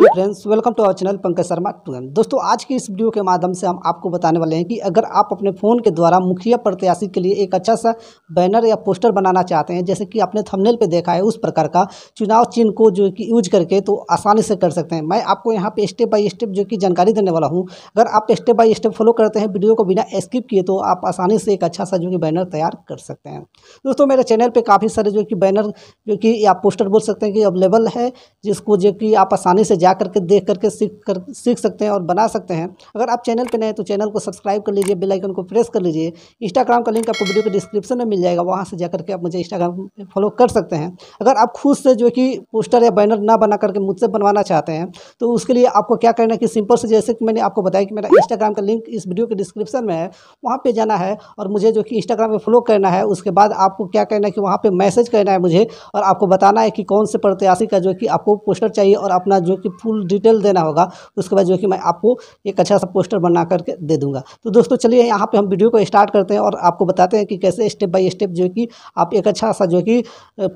hello friends welcome to our channel Pankaj Sharma two M दोस्तों आज की इस वीडियो के माध्यम से हम आपको बताने वाले हैं कि अगर आप अपने फ़ोन के द्वारा मुखिया प्रत्याशी के लिए एक अच्छा सा बैनर या पोस्टर बनाना चाहते हैं जैसे कि आपने थंबनेल पे देखा है उस प्रकार का चुनाव चिन्ह को जो कि यूज करके तो आसानी से कर सकते हैं मैं आपको यहाँ पर स्टेप बाई स्टेप जो कि जानकारी देने वाला हूँ अगर आप स्टेप बाई स्टेप फॉलो करते हैं वीडियो को बिना स्किप किए तो आप आसानी से एक अच्छा सा जो कि बैनर तैयार कर सकते हैं दोस्तों मेरे चैनल पर काफ़ी सारे जो कि बैनर जो कि आप पोस्टर बोल सकते हैं कि अवेलेबल है जिसको जो कि आप आसानी से जा करके देख करके सीख कर सीख सकते हैं और बना सकते हैं अगर आप चैनल पर नए तो चैनल को सब्सक्राइब कर लीजिए बेल आइकन को प्रेस कर लीजिए इंस्टाग्राम का लिंक आपको वीडियो के डिस्क्रिप्शन में मिल जाएगा वहाँ से जा करके आप मुझे इंस्टाग्राम फॉलो कर सकते हैं अगर आप खुद से जो कि पोस्टर या बैनर ना बना करके मुझसे बनवाना चाहते हैं तो उसके लिए आपको क्या करना है कि सिंपल से जैसे कि मैंने आपको बताया कि मेरा इंस्टाग्राम का लिंक इस वीडियो के डिस्क्रिप्शन में है वहाँ पर जाना है और मुझे जो कि इंस्टाग्राम पर फॉलो करना है उसके बाद आपको क्या करना है कि वहाँ पर मैसेज करना है मुझे और आपको बताना है कि कौन से प्रत्याशी का जो कि आपको पोस्टर चाहिए और अपना जो कि फुल डिटेल देना होगा उसके बाद जो कि मैं आपको एक अच्छा सा पोस्टर बना करके दे दूंगा तो दोस्तों चलिए यहाँ पर हम वीडियो को स्टार्ट करते हैं और आपको बताते हैं कि कैसे स्टेप बाई स्टेप जो कि आप एक अच्छा सा जो कि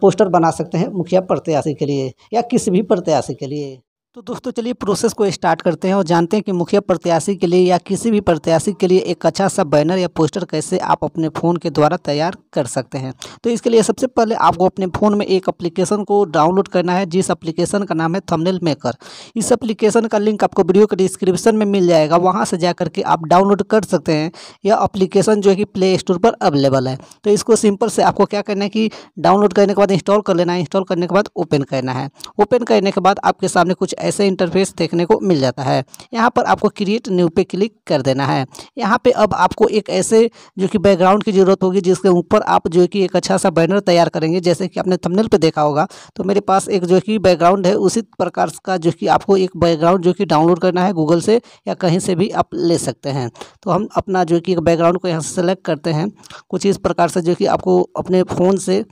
पोस्टर बना सकते हैं मुखिया प्रत्याशी के लिए या किसी भी प्रत्याशी के लिए तो दोस्तों चलिए प्रोसेस को स्टार्ट करते हैं और जानते हैं कि मुखिया प्रत्याशी के लिए या किसी भी प्रत्याशी के लिए एक अच्छा सा बैनर या पोस्टर कैसे आप अपने फ़ोन के द्वारा तैयार कर सकते हैं तो इसके लिए सबसे पहले आपको अपने फ़ोन में एक एप्लीकेशन को डाउनलोड करना है जिस एप्लीकेशन का नाम है थमनेल मेकर इस अप्लीकेशन का लिंक आपको वीडियो के डिस्क्रिप्शन में मिल जाएगा वहाँ से जा करके आप डाउनलोड कर सकते हैं यह अप्लीकेशन जो है कि प्ले स्टोर पर अवेलेबल है तो इसको सिंपल से आपको क्या करना है कि डाउनलोड करने के बाद इंस्टॉल कर लेना है इंस्टॉल करने के बाद ओपन करना है ओपन करने के बाद आपके सामने कुछ ऐसे इंटरफेस देखने को मिल जाता है यहाँ पर आपको क्रिएट न्यू पे क्लिक कर देना है यहाँ पे अब आपको एक ऐसे जो कि बैकग्राउंड की ज़रूरत होगी जिसके ऊपर आप जो कि एक अच्छा सा बैनर तैयार करेंगे जैसे कि आपने थंबनेल पे देखा होगा तो मेरे पास एक जो कि बैकग्राउंड है उसी प्रकार का जो कि आपको एक बैकग्राउंड जो कि डाउनलोड करना है गूगल से या कहीं से भी आप ले सकते हैं तो हम अपना जो कि बैकग्राउंड को यहाँ से सेलेक्ट करते हैं कुछ इस प्रकार से जो कि आपको अपने फ़ोन से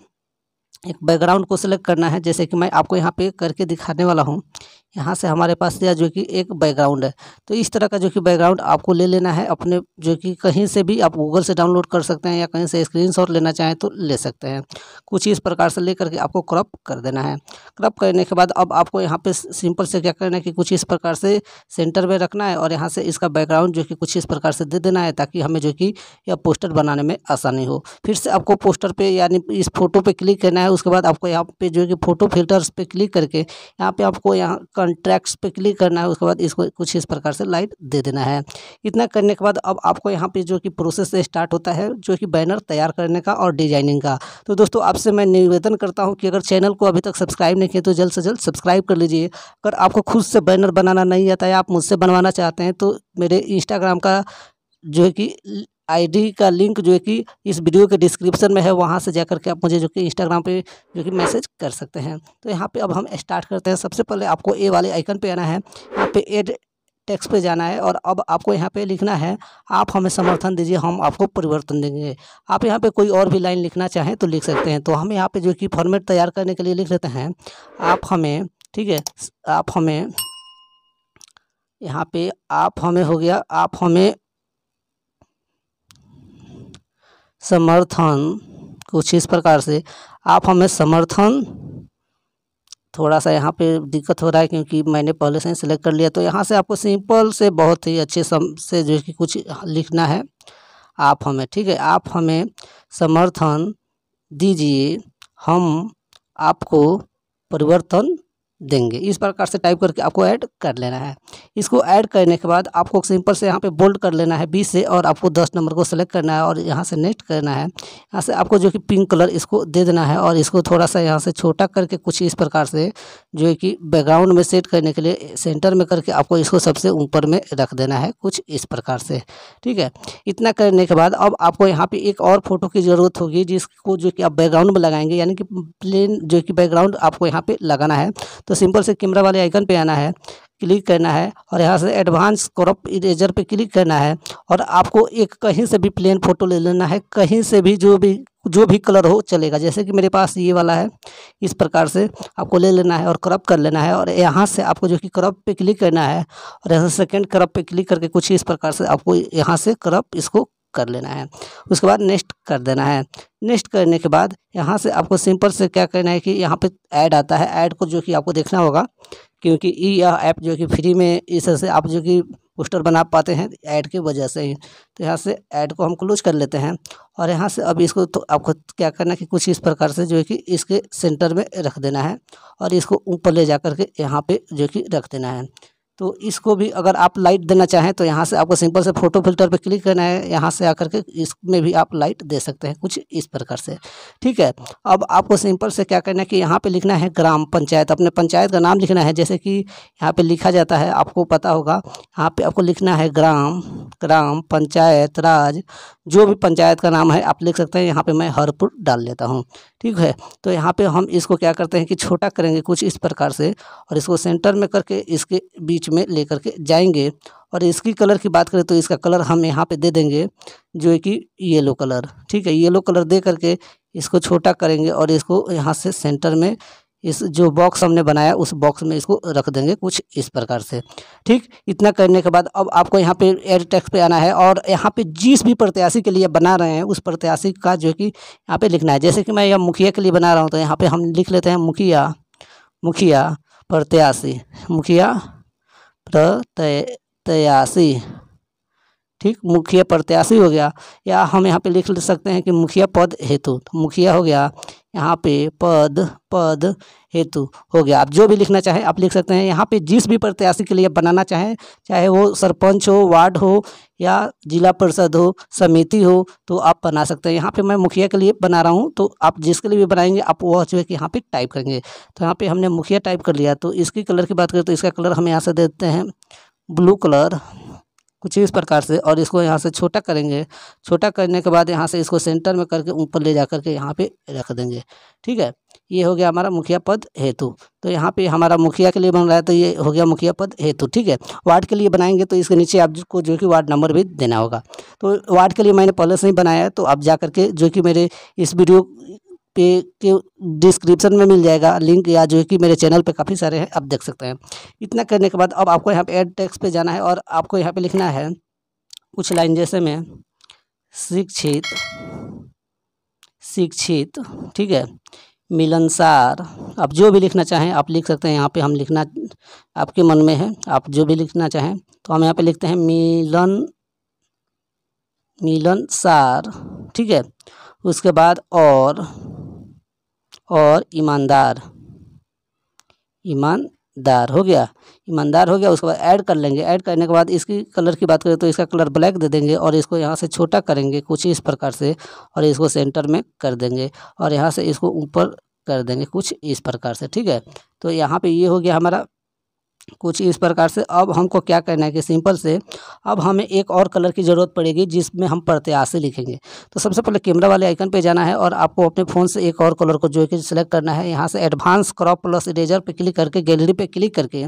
एक बैकग्राउंड को सिलेक्ट करना है जैसे कि मैं आपको यहाँ पे करके दिखाने वाला हूँ यहाँ से हमारे पास यह जो कि एक बैकग्राउंड है तो इस तरह का जो कि बैकग्राउंड आपको ले लेना है अपने जो कि कहीं से भी आप गूगल से डाउनलोड कर सकते हैं या कहीं से स्क्रीनशॉट लेना चाहें तो ले सकते हैं कुछ इस प्रकार से ले करके आपको क्रॉप कर देना है क्रॉप करने के बाद अब आपको यहाँ पे सिंपल से क्या करना है कि कुछ इस प्रकार से सेंटर में रखना है और यहाँ से इसका बैकग्राउंड जो कि कुछ इस प्रकार से दे देना है ताकि हमें जो कि यह पोस्टर बनाने में आसानी हो फिर से आपको पोस्टर पर यानी इस फोटो पर क्लिक करना है उसके बाद आपको यहाँ पे जो है कि फ़ोटो फिल्टर्स पे क्लिक करके यहाँ पे आपको यहाँ कंट्रैक्ट्स पे क्लिक करना है उसके बाद इसको कुछ इस प्रकार से लाइट दे देना है इतना करने के बाद अब आपको यहाँ पे जो कि प्रोसेस स्टार्ट होता है जो कि बैनर तैयार करने का और डिजाइनिंग का तो दोस्तों आपसे मैं निवेदन करता हूँ कि अगर चैनल को अभी तक सब्सक्राइब नहीं किया तो जल्द से जल्द सब्सक्राइब कर लीजिए अगर आपको खुद से बैनर बनाना नहीं आता है आप मुझसे बनवाना चाहते हैं तो मेरे इंस्टाग्राम का जो है कि आईडी का लिंक जो है कि इस वीडियो के डिस्क्रिप्शन में है वहाँ से जाकर के आप मुझे जो कि इंस्टाग्राम पे जो कि मैसेज कर सकते हैं तो यहाँ पे अब हम स्टार्ट करते हैं सबसे पहले आपको ए वाले आइकन पे आना है यहाँ पे एड टेक्स पे जाना है और अब आपको यहाँ पे लिखना है आप हमें समर्थन दीजिए हम आपको परिवर्तन देंगे आप यहाँ पे कोई और भी लाइन लिखना चाहें तो लिख सकते हैं तो हम यहाँ पे जो कि फॉर्मेट तैयार करने के लिए लिख लेते हैं आप हमें ठीक है आप हमें यहाँ पे आप हमें हो गया आप हमें समर्थन कुछ इस प्रकार से आप हमें समर्थन थोड़ा सा यहाँ पे दिक्कत हो रहा है क्योंकि मैंने पहले से ही सिलेक्ट कर लिया तो यहाँ से आपको सिंपल से बहुत ही अच्छे सम से जो कि कुछ लिखना है आप हमें ठीक है आप हमें समर्थन दीजिए हम आपको परिवर्तन देंगे इस प्रकार से टाइप करके आपको ऐड कर लेना है इसको ऐड करने के बाद आपको सिंपल से यहाँ पे बोल्ड कर लेना है बीस से और आपको दस नंबर को सेलेक्ट करना है और यहाँ से नेक्स्ट करना है यहाँ से आपको जो कि पिंक कलर इसको दे देना है और इसको थोड़ा सा यहाँ से छोटा करके कुछ इस प्रकार से जो है कि बैकग्राउंड में सेट करने के लिए सेंटर में करके आपको इसको सबसे ऊपर में रख देना है कुछ इस प्रकार से ठीक है इतना करने के बाद अब आपको यहाँ पर एक और फ़ोटो की ज़रूरत होगी जिसको जो कि आप बैकग्राउंड में लगाएंगे यानी कि प्लेन जो कि बैकग्राउंड आपको यहाँ पर लगाना है तो तो सिंपल से कैमरा वाले आइकन पे आना है क्लिक करना है और यहाँ से एडवांस क्रॉप इरेजर पे क्लिक करना है और आपको एक कहीं से भी प्लेन फ़ोटो ले लेना है कहीं से भी जो भी जो भी कलर हो चलेगा जैसे कि मेरे पास ये वाला है इस प्रकार से आपको ले लेना है और क्रॉप कर लेना है और यहाँ से आपको जो कि क्रॉप पे क्लिक करना है और यहाँ से सेकेंड क्रॉप पे क्लिक करके कुछ इस प्रकार से आपको यहाँ से क्रॉप इसको कर लेना है उसके बाद नेक्स्ट कर देना है नेक्स्ट करने के बाद यहाँ से आपको सिंपल से क्या करना है कि यहाँ पे ऐड आता है ऐड को जो कि आपको देखना होगा क्योंकि यह ऐप जो कि फ्री में इससे आप जो कि पोस्टर बना पाते हैं ऐड की वजह से ही तो यहाँ से ऐड को हम क्लोज कर लेते हैं और यहाँ से अब इसको तो आपको क्या करना है कि कुछ इस प्रकार से जो है कि इसके सेंटर में रख देना है और इसको ऊपर ले जा करके यहाँ पे जो कि रख देना है तो इसको भी अगर आप लाइट देना चाहें तो यहाँ से आपको सिंपल से फोटो फिल्टर पर क्लिक करना है यहाँ से आकर के इसमें भी आप लाइट दे सकते हैं कुछ इस प्रकार से ठीक है अब आपको सिंपल से क्या करना है कि यहाँ पे लिखना है ग्राम पंचायत अपने पंचायत का नाम लिखना है जैसे कि यहाँ पे लिखा जाता है आपको पता होगा यहाँ पर आपको लिखना है ग्राम ग्राम पंचायत राज जो भी पंचायत का नाम है आप लिख सकते हैं यहाँ पर मैं हरपुर डाल लेता हूँ ठीक है तो यहाँ पर हम इसको क्या करते हैं कि छोटा करेंगे कुछ इस प्रकार से और इसको सेंटर में करके इसके बीच बीच में लेकर के जाएंगे और इसकी कलर की बात करें तो इसका कलर हम यहाँ पे दे देंगे जो है कि येलो कलर ठीक है येलो कलर दे करके इसको छोटा करेंगे और इसको यहाँ से सेंटर में इस जो बॉक्स हमने बनाया उस बॉक्स में इसको रख देंगे कुछ इस प्रकार से ठीक इतना करने के बाद अब आपको यहाँ पे एड टैक्स पे आना है और यहाँ पे जिस भी प्रत्याशी के लिए बना रहे हैं उस प्रत्याशी का जो कि यहाँ पे लिखना है जैसे कि मैं यह मुखिया के लिए बना रहा हूँ तो यहाँ पे हम लिख लेते हैं मुखिया मुखिया प्रत्याशी मुखिया त ठीक मुखिया प्रत्याशी हो गया या हम यहाँ पे लिख सकते हैं कि मुखिया पद हेतु तो मुखिया हो गया यहाँ पे पद पद हेतु हो गया आप जो भी लिखना चाहें आप लिख सकते हैं यहाँ पे जिस भी प्रत्याशी के लिए बनाना चाहें चाहे वो सरपंच हो वार्ड हो या जिला परिषद हो समिति हो तो आप बना सकते हैं यहाँ पे मैं मुखिया के लिए बना रहा हूँ तो आप जिसके लिए भी बनाएंगे आप वह जो है कि यहाँ पर टाइप करेंगे तो यहाँ पर हमने मुखिया टाइप कर लिया तो इसकी कलर की बात करें तो इसका कलर हम यहाँ से देते हैं ब्लू कलर कुछ इस प्रकार से और इसको यहाँ से छोटा करेंगे छोटा करने के बाद यहाँ से इसको सेंटर में करके ऊपर ले जा करके यहाँ पे रख देंगे ठीक है ये हो गया हमारा मुखिया पद हेतु तो यहाँ पे हमारा मुखिया के लिए बन रहा है तो ये हो गया मुखिया पद हेतु ठीक है वार्ड के लिए बनाएंगे तो इसके नीचे आपको जो कि वार्ड नंबर भी देना होगा तो वार्ड के लिए मैंने पहले से ही बनाया है तो आप जा करके जो कि मेरे इस वीडियो पे के डिस्क्रिप्शन में मिल जाएगा लिंक या जो कि मेरे चैनल पे काफ़ी सारे हैं आप देख सकते हैं इतना करने के बाद अब आपको यहाँ पे एड टैक्स पे जाना है और आपको यहाँ पे लिखना है कुछ लाइन जैसे में शिक्षित शिक्षित ठीक है मिलनसार आप जो भी लिखना चाहें आप लिख सकते हैं यहाँ पे हम लिखना आपके मन में है आप जो भी लिखना चाहें तो हम यहाँ पे लिखते हैं मिलन मिलनसार ठीक है उसके बाद और और ईमानदार ईमानदार हो गया ईमानदार हो गया उसके बाद ऐड कर लेंगे ऐड करने के बाद इसकी कलर की बात करें तो इसका कलर ब्लैक दे देंगे और इसको यहाँ से छोटा करेंगे कुछ इस प्रकार से और इसको सेंटर में कर देंगे और यहाँ से इसको ऊपर कर देंगे कुछ इस प्रकार से ठीक है तो यहाँ पे ये हो गया हमारा कुछ इस प्रकार से अब हमको क्या करना है कि सिंपल से अब हमें एक और कलर की ज़रूरत पड़ेगी जिसमें हम प्रत्याशी लिखेंगे तो सबसे पहले कैमरा वाले आइकन पे जाना है और आपको अपने फ़ोन से एक और कलर को जो है कि सिलेक्ट करना है यहाँ से एडवांस क्रॉप प्लस इरेजर पे क्लिक करके गैलरी पे क्लिक करके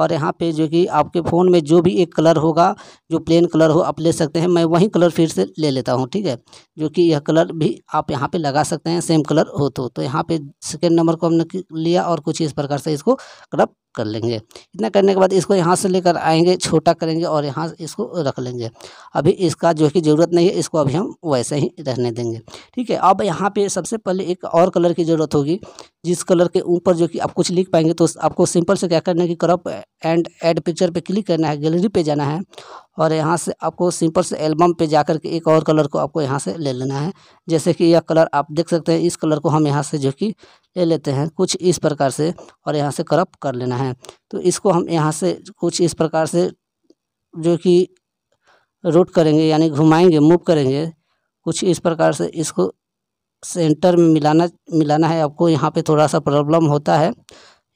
और यहाँ पे जो कि आपके फ़ोन में जो भी एक कलर होगा जो प्लेन कलर हो आप ले सकते हैं मैं वही कलर फिर से ले लेता हूँ ठीक है जो कि यह कलर भी आप यहाँ पर लगा सकते हैं सेम कलर हो तो, तो यहाँ पर सेकेंड नंबर को हमने लिया और कुछ इस प्रकार से इसको क्रप कर लेंगे इतना करने के बाद इसको यहाँ से लेकर आएंगे छोटा करेंगे और यहाँ इसको रख लेंगे अभी इसका जो कि ज़रूरत नहीं है इसको अभी हम वैसे ही रहने देंगे ठीक है अब यहाँ पे सबसे पहले एक और कलर की ज़रूरत होगी जिस कलर के ऊपर जो कि आप कुछ लिख पाएंगे तो आपको सिंपल से क्या करना है कि क्रॉप एंड एड पिक्चर पे क्लिक करना है गैलरी पे जाना है और यहाँ से आपको सिंपल से एल्बम पे जाकर के एक और कलर को आपको यहाँ से ले लेना है जैसे कि यह कलर आप देख सकते हैं इस कलर को हम यहाँ से जो कि ले लेते हैं कुछ इस प्रकार से और यहाँ से करप कर लेना है तो इसको हम यहाँ से कुछ इस प्रकार से जो कि रोट करेंगे यानी घुमाएंगे मूव करेंगे कुछ इस प्रकार से इसको सेंटर में मिलाना मिलाना है आपको यहाँ पे थोड़ा सा प्रॉब्लम होता है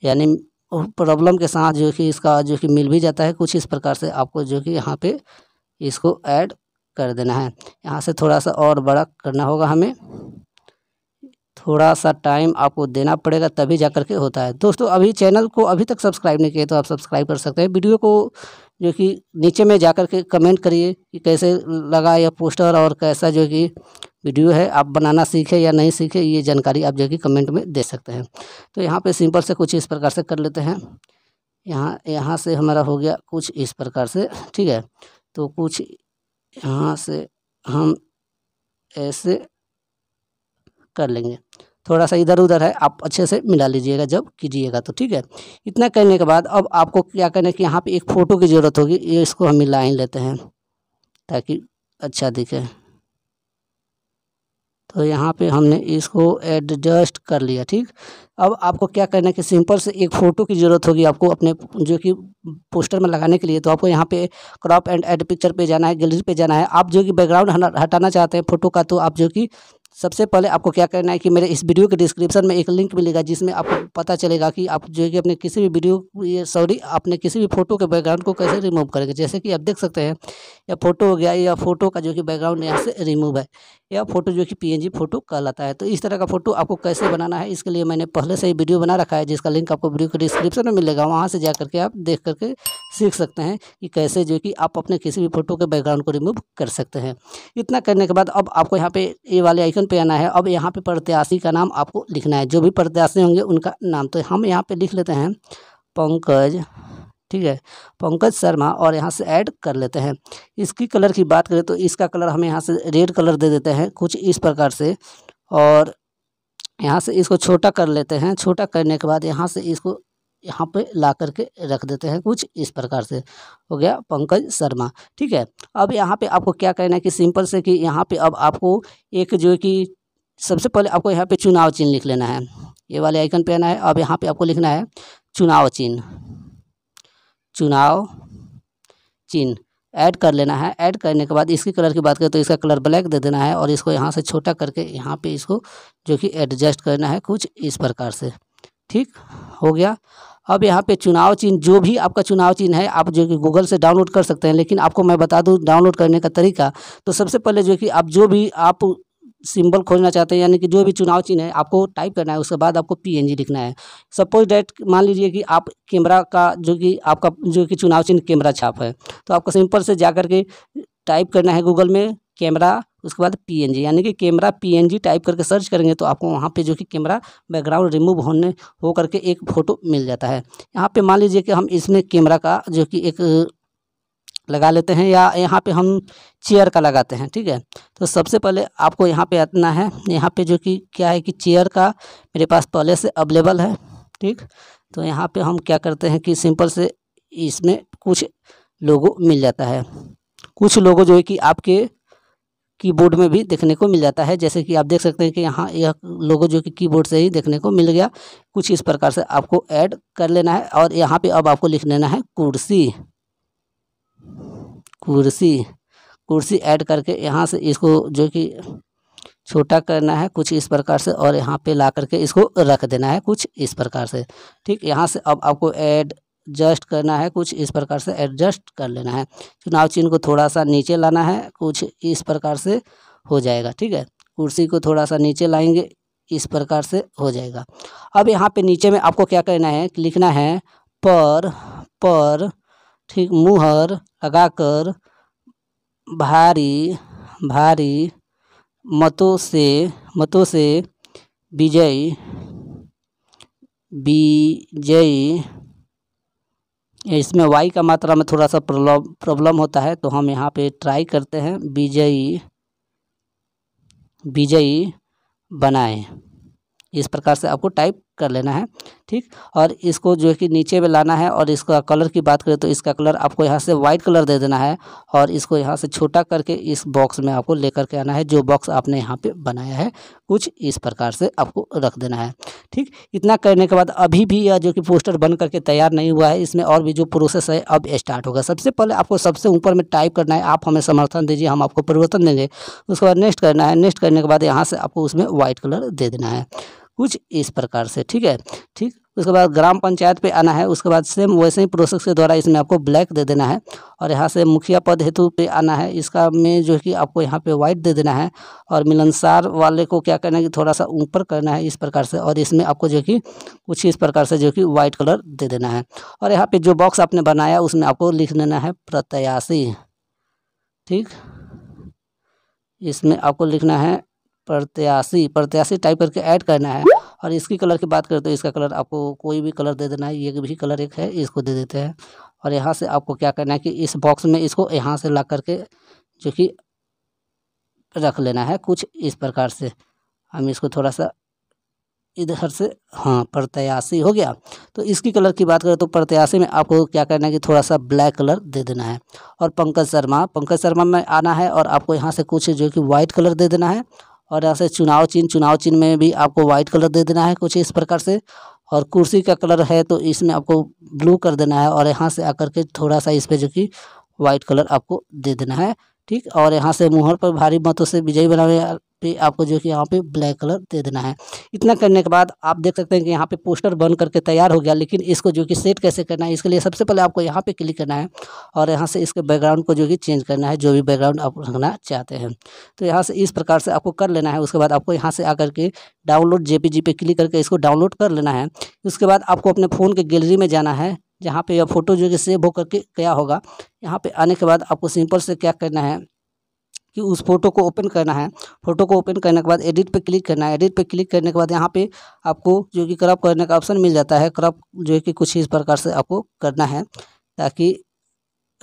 यानी प्रॉब्लम के साथ जो कि इसका जो कि मिल भी जाता है कुछ इस प्रकार से आपको जो कि यहाँ पे इसको ऐड कर देना है यहाँ से थोड़ा सा और बड़ा करना होगा हमें थोड़ा सा टाइम आपको देना पड़ेगा तभी जा करके होता है दोस्तों अभी चैनल को अभी तक सब्सक्राइब नहीं किए तो आप सब्सक्राइब कर सकते हैं वीडियो को जो कि नीचे में जा कर के कमेंट करिए कि कैसे लगा यह पोस्टर और कैसा जो कि वीडियो है आप बनाना सीखे या नहीं सीखे ये जानकारी आप जो कि कमेंट में दे सकते हैं तो यहाँ पे सिंपल से कुछ इस प्रकार से कर लेते हैं यहाँ यहाँ से हमारा हो गया कुछ इस प्रकार से ठीक है तो कुछ यहाँ से हम ऐसे कर लेंगे थोड़ा सा इधर उधर है आप अच्छे से मिला लीजिएगा जब कीजिएगा तो ठीक है इतना करने के बाद अब आपको क्या करना है कि यहाँ पे एक फ़ोटो की ज़रूरत होगी ये इसको हम ही लेते हैं ताकि अच्छा दिखे तो यहाँ पे हमने इसको एडजस्ट कर लिया ठीक अब आपको क्या करना है कि सिंपल से एक फ़ोटो की ज़रूरत होगी आपको अपने जो कि पोस्टर में लगाने के लिए तो आपको यहाँ पे क्रॉप एंड एड पिक्चर पे जाना है गैलरी पे जाना है आप जो कि बैकग्राउंड हटाना चाहते हैं फ़ोटो का तो आप जो कि सबसे पहले आपको क्या करना है कि मेरे इस वीडियो के डिस्क्रिप्शन में एक लिंक मिलेगा जिसमें आपको पता चलेगा कि आप जो है कि अपने किसी भी वीडियो सॉरी अपने किसी भी फोटो के बैकग्राउंड को कैसे रिमूव करेंगे जैसे कि आप देख सकते हैं यह फोटो हो गया या फोटो का जो कि बैकग्राउंड यहाँ से रिमूव है या फोटो जो कि पी फोटो कहलाता है तो इस तरह का फोटो आपको कैसे बनाना है इसके लिए मैंने पहले से ही वीडियो बना रखा है जिसका लिंक आपको वीडियो के डिस्क्रिप्शन में मिलेगा वहाँ से जा करके आप देख करके सीख सकते हैं कि कैसे जो कि आप अपने किसी भी फोटो के बैकग्राउंड को रिमूव कर सकते हैं इतना करने के बाद अब आपको यहाँ पे ये वाले आइकन पे आना है अब यहाँ पे प्रत्याशी का नाम आपको लिखना है जो भी प्रत्याशी होंगे उनका नाम तो हम यहाँ पे लिख लेते हैं पंकज ठीक है पंकज शर्मा और यहाँ से ऐड कर लेते हैं इसकी कलर की बात करें तो इसका कलर हम यहाँ से रेड कलर दे देते हैं कुछ इस प्रकार से और यहाँ से इसको छोटा कर लेते हैं छोटा करने के बाद यहाँ से इसको यहाँ पे ला करके रख देते हैं कुछ इस प्रकार से हो गया पंकज शर्मा ठीक है अब यहाँ पे आपको क्या कहना है कि सिंपल से कि यहाँ पे अब आपको एक जो कि सबसे पहले आपको यहाँ पे चुनाव चिन्ह लिख लेना है ये वाले आइकन पे आना है अब यहाँ पे आपको लिखना है चुनाव चिन्ह चुनाव चिन्ह ऐड कर लेना है ऐड करने के बाद इसकी कलर की बात करें तो इसका कलर ब्लैक दे देना है और इसको यहाँ से छोटा करके यहाँ पे इसको जो कि एडजस्ट करना है कुछ इस प्रकार से ठीक हो गया अब यहाँ पे चुनाव चिन्ह जो भी आपका चुनाव चिन्ह है आप जो कि गूगल से डाउनलोड कर सकते हैं लेकिन आपको मैं बता दूँ डाउनलोड करने का तरीका तो सबसे पहले जो कि आप जो भी आप सिंबल खोजना चाहते हैं यानी कि जो भी चुनाव चिन्ह है आपको टाइप करना है उसके बाद आपको पीएनजी लिखना है सपोज डेट मान लीजिए कि आप कैमरा का जो कि आपका जो कि चुनाव चिन्ह कैमरा छाप है तो आपको सिंपल से जा करके टाइप करना है गूगल में कैमरा उसके बाद पीएनजी यानी कि कैमरा पीएनजी टाइप करके सर्च करेंगे तो आपको वहाँ पे जो कि कैमरा बैकग्राउंड रिमूव होने हो करके एक फ़ोटो मिल जाता है यहाँ पे मान लीजिए कि हम इसमें कैमरा का जो कि एक लगा लेते हैं या यहाँ पे हम चेयर का लगाते हैं ठीक है तो सबसे पहले आपको यहाँ पे आना है यहाँ पर जो कि क्या है कि चेयर का मेरे पास पहले से अवेलेबल है ठीक तो यहाँ पर हम क्या करते हैं कि सिंपल से इसमें कुछ लोगों मिल जाता है कुछ लोगों जो है कि आपके कीबोर्ड में भी देखने को मिल जाता है जैसे कि आप देख सकते हैं कि यहाँ यह लोगो जो कि कीबोर्ड से ही देखने को मिल गया कुछ इस प्रकार से आपको ऐड कर लेना है और यहाँ पे अब आपको लिख लेना है कुर्सी कुर्सी कुर्सी ऐड करके यहाँ से इसको जो कि छोटा करना है कुछ इस प्रकार से और यहाँ पे ला करके इसको रख देना है कुछ इस प्रकार से ठीक यहाँ से अब आपको ऐड एडजस्ट करना है कुछ इस प्रकार से एडजस्ट कर लेना है चुनाव चिन्ह को थोड़ा सा नीचे लाना है कुछ इस प्रकार से हो जाएगा ठीक है कुर्सी को थोड़ा सा नीचे लाएंगे इस प्रकार से हो जाएगा अब यहाँ पे नीचे में आपको क्या करना है लिखना है पर पर ठीक मुहर लगाकर भारी भारी मतों से मतों से विजयी विजयी इसमें वाई का मात्रा में थोड़ा सा प्रॉब्लम प्रॉब्लम होता है तो हम यहाँ पे ट्राई करते हैं विजयी विजयी बनाएं इस प्रकार से आपको टाइप कर लेना है ठीक और इसको जो है कि नीचे में लाना है और इसका कलर की बात करें तो इसका कलर आपको यहाँ से वाइट कलर दे देना है और इसको यहाँ से छोटा करके इस बॉक्स में आपको लेकर के आना है जो बॉक्स आपने यहाँ पे बनाया है कुछ इस प्रकार से आपको रख देना है ठीक इतना करने के बाद अभी भी यह जो कि पोस्टर बन करके तैयार नहीं हुआ है इसमें और भी जो प्रोसेस है अब स्टार्ट होगा सबसे पहले आपको सबसे ऊपर में टाइप करना है आप हमें समर्थन दीजिए हम आपको परिवर्तन देंगे उसके बाद नेक्स्ट करना है नेक्स्ट करने के बाद यहाँ से आपको उसमें वाइट कलर दे देना है कुछ इस प्रकार से ठीक है ठीक उसके बाद ग्राम पंचायत पे आना है उसके बाद सेम वैसे ही प्रोसेस के द्वारा इसमें आपको ब्लैक दे देना है और यहाँ से मुखिया पद हेतु पे आना है इसका में जो है कि आपको यहाँ पे वाइट दे देना है और मिलनसार वाले को क्या करना है कि थोड़ा सा ऊपर करना है इस प्रकार से और इसमें आपको जो कि कुछ इस प्रकार से जो कि वाइट कलर दे देना है और यहाँ पर जो बॉक्स आपने बनाया उसमें आपको लिख देना है प्रत्याशी ठीक इसमें आपको लिखना है प्रत्याशी प्रत्याशी टाइप करके ऐड करना है और इसकी कलर की बात करें तो इसका कलर आपको कोई भी कलर दे देना है ये भी कलर एक है इसको दे देते हैं और यहाँ से आपको क्या करना है कि इस बॉक्स में इसको यहाँ से ला करके जो कि रख लेना है कुछ इस प्रकार से हम इसको थोड़ा सा इधर से हाँ प्रत्याशी हो गया तो इसकी कलर की बात करें तो प्रत्याशी में आपको क्या करना है कि थोड़ा सा ब्लैक कलर दे देना है और पंकज शर्मा पंकज शर्मा में आना है और आपको यहाँ से कुछ जो कि वाइट कलर दे देना है और यहाँ से चुनाव चिन्ह चुनाव चिन्ह में भी आपको व्हाइट कलर दे देना है कुछ इस प्रकार से और कुर्सी का कलर है तो इसमें आपको ब्लू कर देना है और यहाँ से आकर के थोड़ा सा इस पर जो कि व्हाइट कलर आपको दे देना है ठीक और यहाँ से मुहर पर भारी मतों से विजयी बनाने पे आपको जो कि यहाँ पे ब्लैक कलर दे देना है इतना करने के बाद आप देख सकते हैं कि यहाँ पे पोस्टर बन करके तैयार हो गया लेकिन इसको जो कि सेट कैसे करना है इसके लिए सबसे पहले आपको यहाँ पे क्लिक करना है और यहाँ से इसके बैकग्राउंड को जो कि चेंज करना है जो भी बैकग्राउंड आप रखना चाहते हैं तो यहाँ से इस प्रकार से आपको कर लेना है उसके बाद आपको यहाँ से आकर के डाउनलोड जे पे क्लिक करके इसको डाउनलोड कर लेना है उसके बाद आपको अपने फ़ोन के गैलरी में जाना है जहाँ पे यह फ़ोटो जो कि सेव होकर के गया होगा यहाँ पे आने के बाद आपको सिंपल से क्या करना है कि उस फोटो को ओपन करना है फोटो को ओपन करने के बाद एडिट पे क्लिक करना है एडिट पे क्लिक करने के बाद यहाँ पे आपको जो कि क्रॉप करने का ऑप्शन मिल जाता है क्रॉप जो है कि कुछ इस प्रकार से आपको करना है ताकि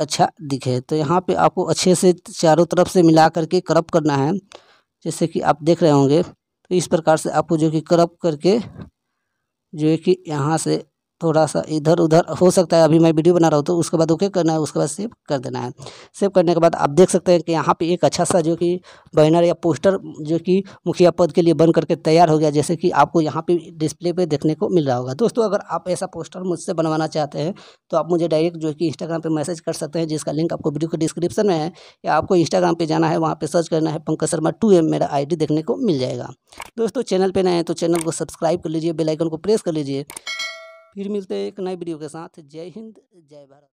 अच्छा दिखे तो यहाँ पर आपको अच्छे से चारों तरफ से मिला करके क्रप करना है जैसे कि आप देख रहे होंगे तो इस प्रकार से आपको जो कि क्रप करके जो है कि यहाँ से थोड़ा सा इधर उधर हो सकता है अभी मैं वीडियो बना रहा हूँ तो उसके बाद ओके करना है उसके बाद सेव कर देना है सेव करने के बाद आप देख सकते हैं कि यहाँ पे एक अच्छा सा जो कि बैनर या पोस्टर जो कि मुखिया पद के लिए बन करके तैयार हो गया जैसे कि आपको यहाँ पे डिस्प्ले पे देखने को मिल रहा होगा दोस्तों अगर आप ऐसा पोस्टर मुझसे बनवाना चाहते हैं तो आप मुझे डायरेक्ट जो कि इंस्टाग्राम पर मैसेज कर सकते हैं जिसका लिंक आपको वीडियो के डिस्क्रिप्शन में है या आपको इंस्टाग्राम पर जाना है वहाँ पर सर्च करना है पंकज शर्मा टू एम मेरा आई देखने को मिल जाएगा दोस्तों चैनल पर नए हैं तो चैनल को सब्सक्राइब कर लीजिए बेलाइकन को प्रेस कर लीजिए फिर मिलते हैं एक नए वीडियो के साथ जय हिंद जय भारत